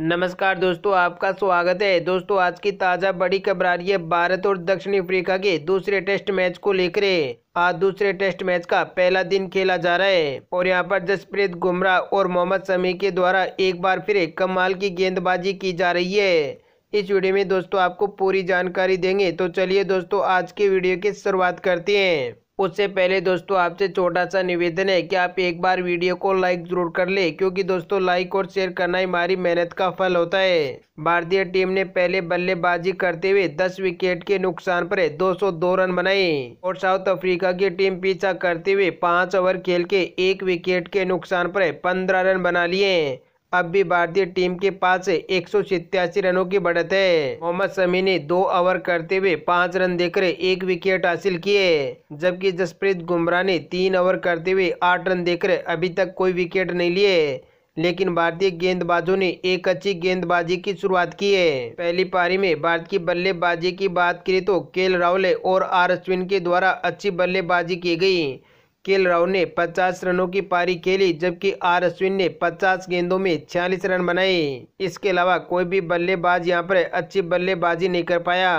नमस्कार दोस्तों आपका स्वागत है दोस्तों आज की ताज़ा बड़ी खबर आ रही है भारत और दक्षिण अफ्रीका के दूसरे टेस्ट मैच को लेकर आज दूसरे टेस्ट मैच का पहला दिन खेला जा रहा है और यहां पर जसप्रीत गुमराह और मोहम्मद शमी के द्वारा एक बार फिर कमाल की गेंदबाजी की जा रही है इस वीडियो में दोस्तों आपको पूरी जानकारी देंगे तो चलिए दोस्तों आज के वीडियो की शुरुआत करते हैं उससे पहले दोस्तों आपसे छोटा सा निवेदन है कि आप एक बार वीडियो को लाइक जरूर कर ले क्योंकि दोस्तों लाइक और शेयर करना ही हमारी मेहनत का फल होता है भारतीय टीम ने पहले बल्लेबाजी करते हुए 10 विकेट के नुकसान पर 202 रन बनाए और साउथ अफ्रीका की टीम पीछा करते हुए पाँच ओवर खेल के एक विकेट के नुकसान पर पंद्रह रन बना लिए अब भी भारतीय टीम के पास एक रनों की बढ़त है मोहम्मद शमी ने दो ओवर करते हुए पाँच रन देकर एक विकेट हासिल किए जबकि जसप्रीत गुमराह ने तीन ओवर करते हुए आठ रन देकर अभी तक कोई विकेट नहीं लिए लेकिन भारतीय गेंदबाजों ने एक अच्छी गेंदबाजी की शुरुआत की है पहली पारी में भारत की बल्लेबाजी की बात करें तो के राहुल और आर अश्विन के द्वारा अच्छी बल्लेबाजी की गई केल राव ने 50 रनों की पारी खेली जबकि आर अश्विन ने 50 गेंदों में छियालीस रन बनाए इसके अलावा कोई भी बल्लेबाज यहां पर अच्छी बल्लेबाजी नहीं कर पाया